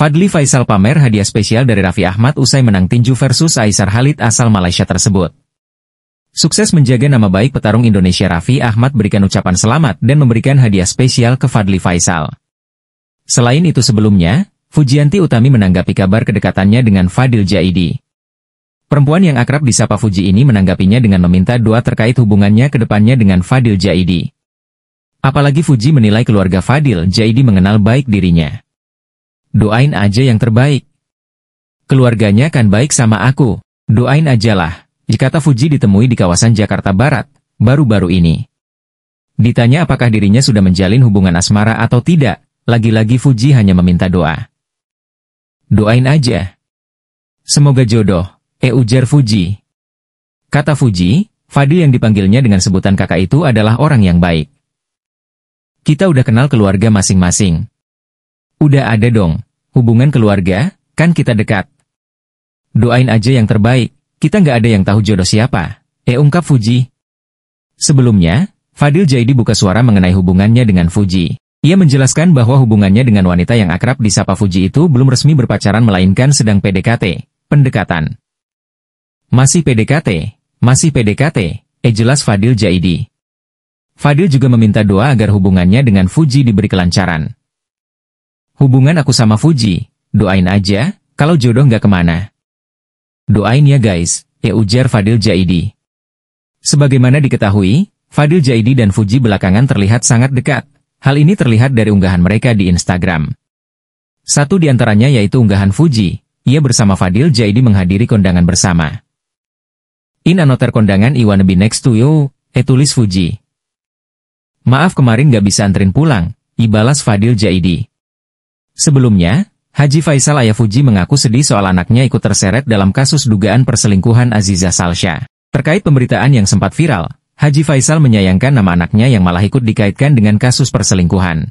Fadli Faisal pamer hadiah spesial dari Raffi Ahmad usai menang tinju versus Aisar Halid asal Malaysia tersebut. Sukses menjaga nama baik petarung Indonesia Raffi Ahmad berikan ucapan selamat dan memberikan hadiah spesial ke Fadli Faisal. Selain itu sebelumnya, Fujianti Utami menanggapi kabar kedekatannya dengan Fadil Jaidi. Perempuan yang akrab disapa Fuji ini menanggapinya dengan meminta doa terkait hubungannya ke depannya dengan Fadil Jaidi. Apalagi Fuji menilai keluarga Fadil Jaidi mengenal baik dirinya doain aja yang terbaik. Keluarganya kan baik sama aku, doain ajalah, kata Fuji ditemui di kawasan Jakarta Barat, baru-baru ini. Ditanya apakah dirinya sudah menjalin hubungan asmara atau tidak, lagi-lagi Fuji hanya meminta doa. Doain aja. Semoga jodoh, eh ujar Fuji. Kata Fuji, Fadil yang dipanggilnya dengan sebutan kakak itu adalah orang yang baik. Kita udah kenal keluarga masing-masing, Udah ada dong, hubungan keluarga, kan kita dekat. Doain aja yang terbaik, kita nggak ada yang tahu jodoh siapa, eh ungkap Fuji. Sebelumnya, Fadil Jaidi buka suara mengenai hubungannya dengan Fuji. Ia menjelaskan bahwa hubungannya dengan wanita yang akrab disapa Fuji itu belum resmi berpacaran melainkan sedang PDKT, pendekatan. Masih PDKT, masih PDKT, eh jelas Fadil Jaidi. Fadil juga meminta doa agar hubungannya dengan Fuji diberi kelancaran. Hubungan aku sama Fuji, doain aja, kalau jodoh nggak kemana. Doain ya guys, ya ujar Fadil Jaidi. Sebagaimana diketahui, Fadil Jaidi dan Fuji belakangan terlihat sangat dekat. Hal ini terlihat dari unggahan mereka di Instagram. Satu di antaranya yaitu unggahan Fuji. Ia bersama Fadil Jaidi menghadiri kondangan bersama. In another kondangan I wanna be next to you, eh tulis Fuji. Maaf kemarin gak bisa anterin pulang, ibalas Fadil Jaidi. Sebelumnya, Haji Faisal Ayafuji mengaku sedih soal anaknya ikut terseret dalam kasus dugaan perselingkuhan Aziza Salsha. Terkait pemberitaan yang sempat viral, Haji Faisal menyayangkan nama anaknya yang malah ikut dikaitkan dengan kasus perselingkuhan.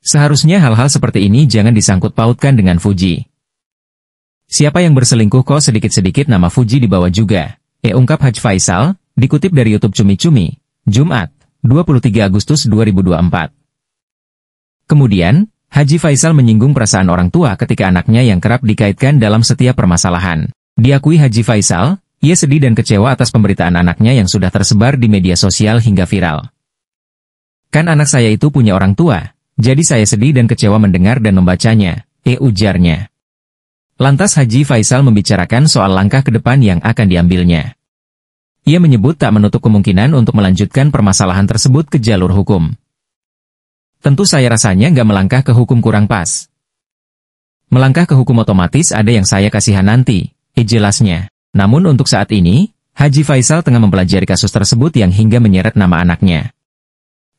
Seharusnya hal-hal seperti ini jangan disangkut pautkan dengan Fuji. Siapa yang berselingkuh kok sedikit-sedikit nama Fuji dibawa juga. E ungkap Haji Faisal, dikutip dari Youtube Cumi Cumi, Jumat, 23 Agustus 2024. Kemudian, Haji Faisal menyinggung perasaan orang tua ketika anaknya yang kerap dikaitkan dalam setiap permasalahan. Diakui Haji Faisal, ia sedih dan kecewa atas pemberitaan anaknya yang sudah tersebar di media sosial hingga viral. Kan anak saya itu punya orang tua, jadi saya sedih dan kecewa mendengar dan membacanya, eh ujarnya. Lantas Haji Faisal membicarakan soal langkah ke depan yang akan diambilnya. Ia menyebut tak menutup kemungkinan untuk melanjutkan permasalahan tersebut ke jalur hukum. Tentu saya rasanya nggak melangkah ke hukum kurang pas. Melangkah ke hukum otomatis ada yang saya kasihan nanti, eh jelasnya. Namun untuk saat ini, Haji Faisal tengah mempelajari kasus tersebut yang hingga menyeret nama anaknya.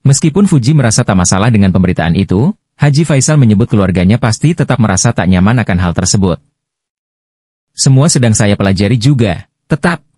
Meskipun Fuji merasa tak masalah dengan pemberitaan itu, Haji Faisal menyebut keluarganya pasti tetap merasa tak nyaman akan hal tersebut. Semua sedang saya pelajari juga, tetap,